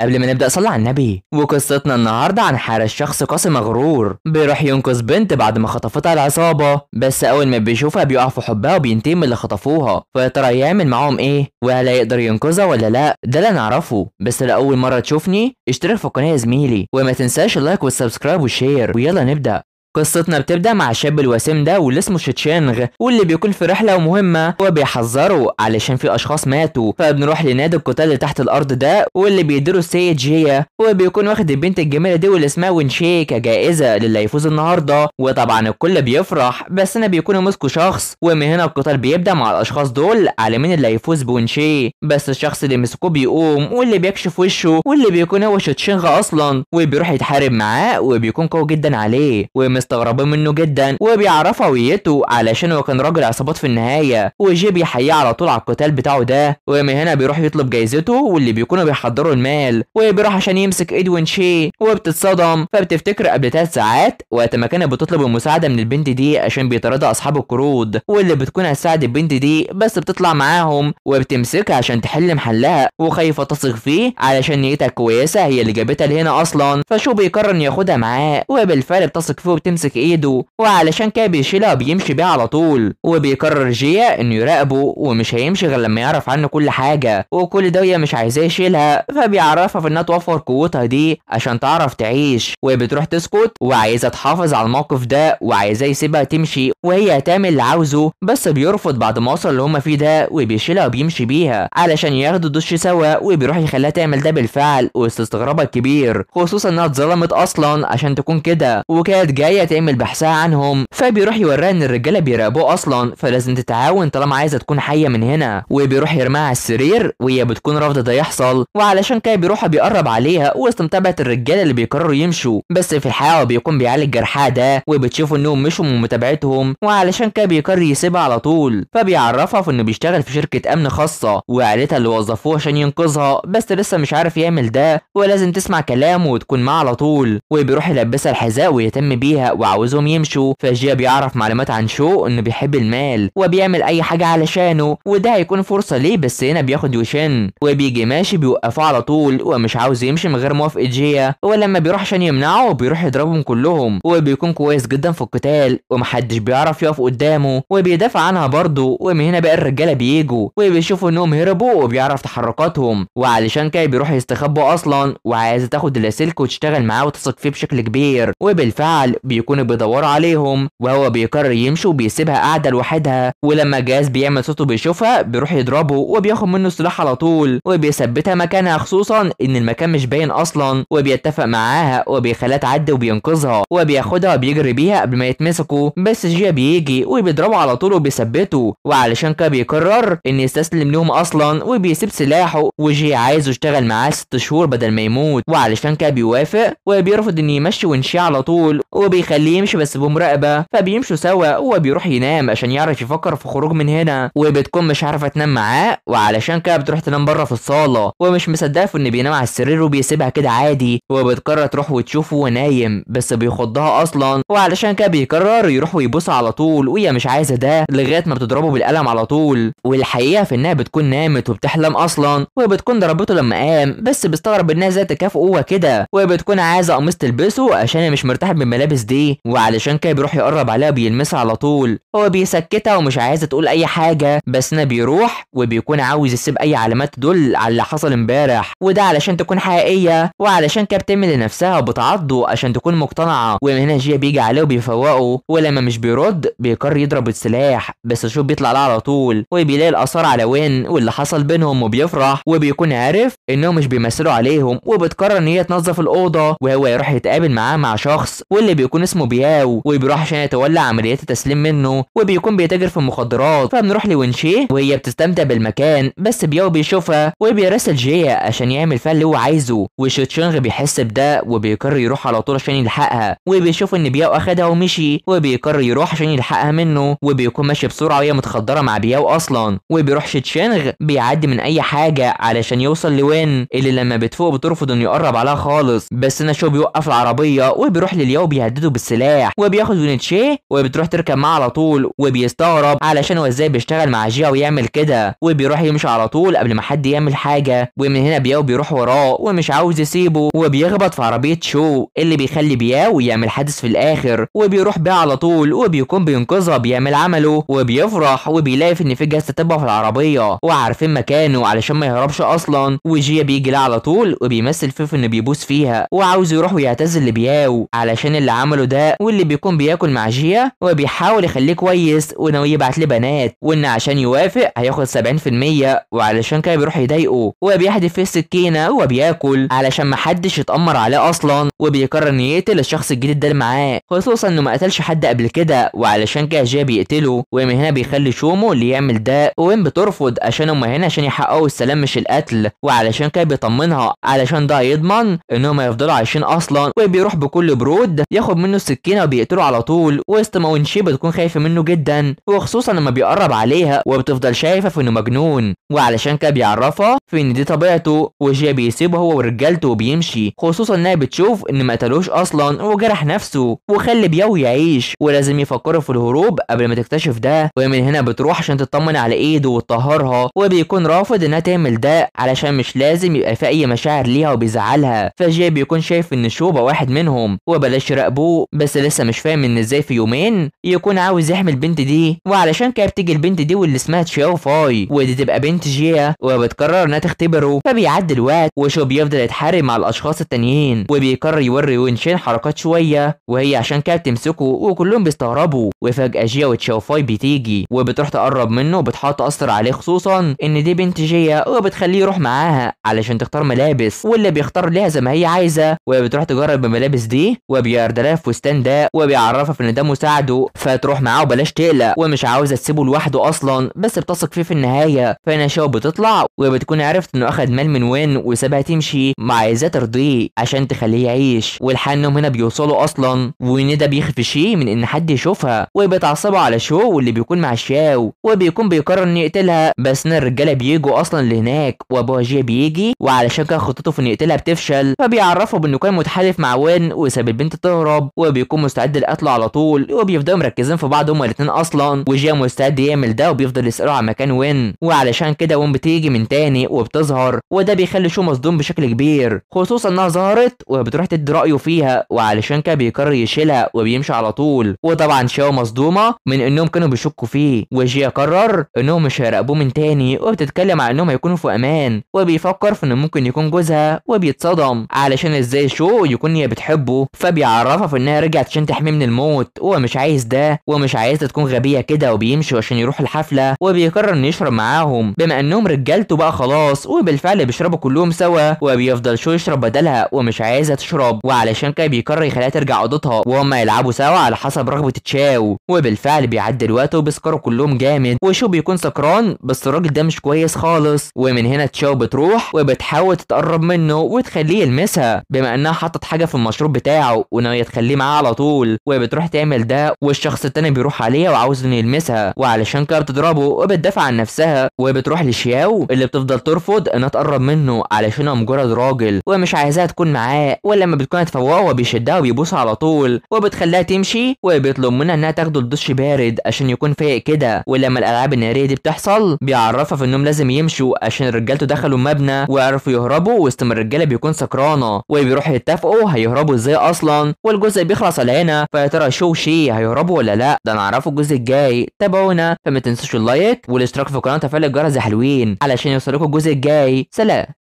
قبل ما نبدأ صلي على النبي وقصتنا النهاردة عن حارة الشخص قاسم مغرور بيروح ينقذ بنت بعد ما خطفتها العصابة بس أول ما بيشوفها بيقع في حبها وبينتهي من اللي خطفوها فيا ترى يعمل معاهم إيه وهل هيقدر ينقذها ولا لأ ده اللي نعرفه بس لأول مرة تشوفني اشترك في القناة يا زميلي وما تنساش اللايك والسبسكرايب والشير ويلا نبدأ قصتنا بتبدا مع الشاب الوسيم ده واللي اسمه شيتشينغ واللي بيكون في رحله ومهمه وبيحذره علشان في اشخاص ماتوا فبنروح لنادي القتال اللي تحت الارض ده واللي بيديره السيد جيا وبيكون واخد البنت الجميله دي واللي اسمها ونشي كجائزه للي هيفوز النهارده وطبعا الكل بيفرح بس انا بيكونوا مسكوا شخص ومن هنا القتال بيبدا مع الاشخاص دول على مين اللي هيفوز بونشي بس الشخص اللي مسكوه بيقوم واللي بيكشف وشه واللي بيكون هو شيتشينغ اصلا وبيروح يتحارب معاه وبيكون قوي جدا عليه مستغربين منه جدا وبيعرفوا هويته علشان هو كان راجل عصابات في النهايه وجي بيحييه على طول على القتال بتاعه ده ومن هنا بيروح يطلب جايزته واللي بيكونوا بيحضروا المال وبيروح عشان يمسك ادوين شي وبتتصدم فبتفتكر قبل ثلاث ساعات وقت ما كانت بتطلب المساعده من البنت دي عشان بيطاردها اصحاب القروض واللي بتكون هتساعد البنت دي بس بتطلع معاهم وبتمسكها عشان تحل محلها وخايفه تثق فيه علشان نيتها كويسه هي اللي جابتها لهنا اصلا فشو بيقرر ياخدها معاه وبالفعل بتثق فيه تمسك ايده وعلشان كده بيشيلها وبيمشي بيها على طول وبيكرر جيا انه يراقبه ومش هيمشي غير لما يعرف عنه كل حاجه وكل ده مش عايزاه يشيلها فبيعرفها في انها توفر قوتها دي عشان تعرف تعيش وبتروح تسكت وعايزه تحافظ على الموقف ده وعايزاه يسيبها تمشي وهي هتعمل اللي عاوزه بس بيرفض بعد ما وصل اللي هما فيه ده وبيشيلها وبيمشي بيها علشان ياخدوا دش سوا وبيروح يخليها تعمل ده بالفعل واستغرابها الكبير خصوصا انها اتظلمت اصلا عشان تكون كده وكانت جايه الكلية تعمل بحثها عنهم فبيروح يوريها ان الرجالة بيراقبوه اصلا فلازم تتعاون طالما عايزة تكون حية من هنا وبيروح يرميها على السرير وهي بتكون رافضة ده يحصل وعلشان كده بيروح بيقرب عليها وسط متابعة الرجالة اللي بيقرروا يمشوا بس في الحقيقة بيكون بيعالج جرحها ده وبتشوفوا انهم مشوا من متابعتهم وعلشان كده بيقرر يسيبها على طول فبيعرفها في انه بيشتغل في شركة امن خاصة وعائلتها اللي وظفوه عشان ينقذها بس لسه مش عارف يعمل ده ولازم تسمع كلامه وتكون معاه على طول وبيروح يلبسها الحذاء ويهتم بيها وعاوزهم يمشوا فجيا بيعرف معلومات عن شو انه بيحب المال وبيعمل اي حاجه علشانه وده هيكون فرصه ليه بس هنا بياخد يوشن وبيجي ماشي بيوقفوه على طول ومش عاوز يمشي من غير موافقه جيا ولما بيروح عشان يمنعه بيروح يضربهم كلهم وبيكون كويس جدا في القتال ومحدش بيعرف يقف قدامه وبيدافع عنها برضه ومن هنا بقى الرجاله بيجوا وبيشوفوا انهم هربوا وبيعرف تحركاتهم وعلشان كده بيروحوا يستخبوا اصلا وعايزه تاخد اللاسلك وتشتغل معاه وتثق فيه بشكل كبير وبالفعل بي بيكونوا بيدوروا عليهم وهو بيقرر يمشي وبيسيبها قاعده لوحدها ولما جاز بيعمل صوته بيشوفها بيروح يضربه وبياخد منه السلاح على طول وبيثبتها مكانها خصوصا ان المكان مش باين اصلا وبيتفق معاها وبيخليها تعدي وبينقذها وبياخدها وبيجري بيها قبل ما يتمسكوا بس جيا بيجي وبيضربه على طول وبيثبته وعلشان كده بيقرر ان يستسلم لهم اصلا وبيسيب سلاحه وجي عايزه يشتغل معاه ست شهور بدل ما يموت وعلشان كده بيوافق وبيرفض ان يمشي ونشي على طول وبيخلي بيخليه يمشي بس بمراقبه فبيمشوا سوا وبيروح ينام عشان يعرف يفكر في خروج من هنا وبتكون مش عارفه تنام معاه وعلشان كده بتروح تنام بره في الصاله ومش مصدقه في ان بينام على السرير وبيسيبها كده عادي وبتقرر تروح وتشوفه ونايم بس بيخضها اصلا وعلشان كده بيقرر يروح ويبص على طول وهي مش عايزه ده لغايه ما بتضربه بالقلم على طول والحقيقه في انها بتكون نامت وبتحلم اصلا وبتكون ضربته لما قام بس بيستغرب انها ازاي تكافئه كده وبتكون عايزه قميص تلبسه عشان مش مرتاحه بالملابس دي ليه وعلشان كده بيروح يقرب عليها بيلمسها على طول هو بيسكتها ومش عايزه تقول اي حاجه بس انا بيروح وبيكون عاوز يسيب اي علامات تدل على اللي حصل امبارح وده علشان تكون حقيقيه وعلشان كده بتعمل لنفسها وبتعضه عشان تكون مقتنعه ومن هنا جيا بيجي عليه وبيفوقه ولما مش بيرد بيقرر يضرب السلاح بس شوف بيطلع لها على طول وبيلاقي الاثار على وين واللي حصل بينهم وبيفرح وبيكون عارف انهم مش بيمثلوا عليهم وبتقرر ان هي تنظف الاوضه وهو يروح يتقابل معاه مع شخص واللي بيكون بيكون اسمه بياو وبيروح عشان يتولى عمليات التسليم منه وبيكون بيتاجر في المخدرات فبنروح لونشيه وهي بتستمتع بالمكان بس بياو بيشوفها وبيراسل جيا عشان يعمل فيها اللي هو عايزه وشيتشانغ بيحس بده وبيقرر يروح على طول عشان يلحقها وبيشوف ان بياو اخدها ومشي وبيقرر يروح عشان يلحقها منه وبيكون ماشي بسرعه وهي متخدره مع بياو اصلا وبيروح شيتشينغ بيعدي من اي حاجه علشان يوصل لوين اللي لما بتفوق بترفض انه يقرب عليها خالص بس انا شو بيوقف العربيه وبيروح للياو بيهدده بالسلاح وبياخد يونيتشيه وبتروح تركب معاه على طول وبيستغرب علشان هو ازاي بيشتغل مع جيا ويعمل كده وبيروح يمشي على طول قبل ما حد يعمل حاجه ومن هنا بياو بيروح وراه ومش عاوز يسيبه وبيخبط في عربيه شو اللي بيخلي بياو يعمل حادث في الاخر وبيروح بيها على طول وبيكون بينقذها بيعمل عمله وبيفرح وبيلاقي ان في جهاز تتبع في العربيه وعارفين مكانه علشان ما يهربش اصلا وجيا بيجي لها على طول وبيمثل فيف انه بيبوس فيها وعاوز يروح ويعتزل لبياو علشان اللي عمله بيعمله ده واللي بيكون بياكل مع جيا وبيحاول يخليه كويس وناوي يبعت لبنات وان عشان يوافق هياخد 70% وعلشان كده بيروح يضايقه وبيحدف في السكينه وبياكل علشان محدش يتامر عليه اصلا وبيقرر انه يقتل الشخص الجديد ده اللي معاه خصوصا انه ما قتلش حد قبل كده وعلشان كده جيا بيقتله ومن هنا بيخلي شومو اللي يعمل ده وين بترفض عشان هم هنا عشان يحققوا السلام مش القتل وعلشان كده بيطمنها علشان ده يضمن انهم يفضلوا عايشين اصلا وبيروح بكل برود ياخد منه منه السكينه وبيقتله على طول وسط ما ونشي بتكون خايفه منه جدا وخصوصا لما بيقرب عليها وبتفضل شايفه في انه مجنون وعلشان كده بيعرفها في ان دي طبيعته وجيا بيسيبه هو ورجالته وبيمشي خصوصا انها بتشوف ان ما قتلوش اصلا وجرح نفسه وخلي بياو يعيش ولازم يفكروا في الهروب قبل ما تكتشف ده ومن هنا بتروح عشان تطمن على ايده وتطهرها وبيكون رافض انها تعمل ده علشان مش لازم يبقى في اي مشاعر ليها وبيزعلها فجيا بيكون شايف ان شوبه واحد منهم وبلاش يراقبوه فوق بس لسه مش فاهم ان ازاي في يومين يكون عاوز يحمي البنت دي وعلشان كده بتيجي البنت دي واللي اسمها تشياو فاي ودي تبقى بنت جيا وبتقرر انها تختبره فبيعدي الوقت وشو بيفضل يتحارب مع الاشخاص التانيين وبيقرر يوري وينشين حركات شويه وهي عشان كده بتمسكه وكلهم بيستغربوا وفجاه جيا وتشياو فاي بتيجي وبتروح تقرب منه وبتحط اثر عليه خصوصا ان دي بنت جيا وبتخليه يروح معاها علشان تختار ملابس واللي بيختار لها زي ما هي عايزه وبتروح تجرب الملابس دي وبيردلها في الفستان ده وبيعرفك ان ده مساعده فتروح معاه وبلاش تقلق ومش عاوزه تسيبه لوحده اصلا بس بتثق فيه في النهايه فانا شو بتطلع وبتكون عرفت انه اخد مال من وين وسابها تمشي مع عايزاه ترضيه عشان تخليه يعيش والحال هنا بيوصلوا اصلا وندى بيخفي شيء من ان حد يشوفها وبتعصبه على شو واللي بيكون مع شاو وبيكون بيقرر انه يقتلها بس ان الرجاله بيجوا اصلا لهناك وابوها جيه بيجي وعلشان كان خطته في انه يقتلها بتفشل فبيعرفه بانه كان متحالف مع وين وساب البنت تهرب وبيكون مستعد لقتله على طول وبيفضلوا مركزين في بعض هما الاثنين اصلا وجيا مستعد يعمل ده وبيفضل يسأله على مكان وين وعلشان كده وين بتيجي من تاني وبتظهر وده بيخلي شو مصدوم بشكل كبير خصوصا انها ظهرت وبتروح تدي رأيه فيها وعلشان كده بيقرر يشيلها وبيمشي على طول وطبعا شو مصدومة من انهم كانوا بيشكوا فيه وجيا قرر انهم مش هيراقبوه من تاني وبتتكلم عن انهم هيكونوا في امان وبيفكر في انه ممكن يكون جوزها وبيتصدم علشان ازاي شو يكون هي بتحبه فبيعرفها في انها انها رجعت عشان تحميه من الموت هو مش عايز ده ومش عايزها تكون غبيه كده وبيمشي عشان يروح الحفله وبيقرر انه يشرب معاهم بما انهم رجالته بقى خلاص وبالفعل بيشربوا كلهم سوا وبيفضل شو يشرب بدلها ومش عايزها تشرب وعلشان كده بيقرر يخليها ترجع اوضتها وهم يلعبوا سوا على حسب رغبه تشاو وبالفعل بيعدي الوقت وبيسكروا كلهم جامد وشو بيكون سكران بس الراجل ده مش كويس خالص ومن هنا تشاو بتروح وبتحاول تتقرب منه وتخليه يلمسها بما انها حطت حاجه في المشروب بتاعه وناويه تخليه معاه على طول وبتروح تعمل ده والشخص التاني بيروح عليها وعاوز انه يلمسها وعلشان كده بتضربه وبتدافع عن نفسها وبتروح لشياو اللي بتفضل ترفض انها تقرب منه علشان هو مجرد راجل ومش عايزاها تكون معاه ولما بتكون هتفوقه وبيشدها وبيبوسها على طول وبتخليها تمشي وبيطلب منها انها تاخده لدش بارد عشان يكون فايق كده ولما الالعاب الناريه دي بتحصل بيعرفها في انهم لازم يمشوا عشان رجالته دخلوا المبنى وعرفوا يهربوا وسط ما الرجاله بيكون سكرانه وبيروحوا يتفقوا هيهربوا ازاي اصلا والجزء الجزء بيخلص على هنا فيا ترى شو شي هيهربوا ولا لا ده نعرفه الجزء الجاي تابعونا فما تنسوش اللايك والاشتراك في القناه وتفعيل الجرس يا حلوين علشان يوصلكوا الجزء الجاي سلام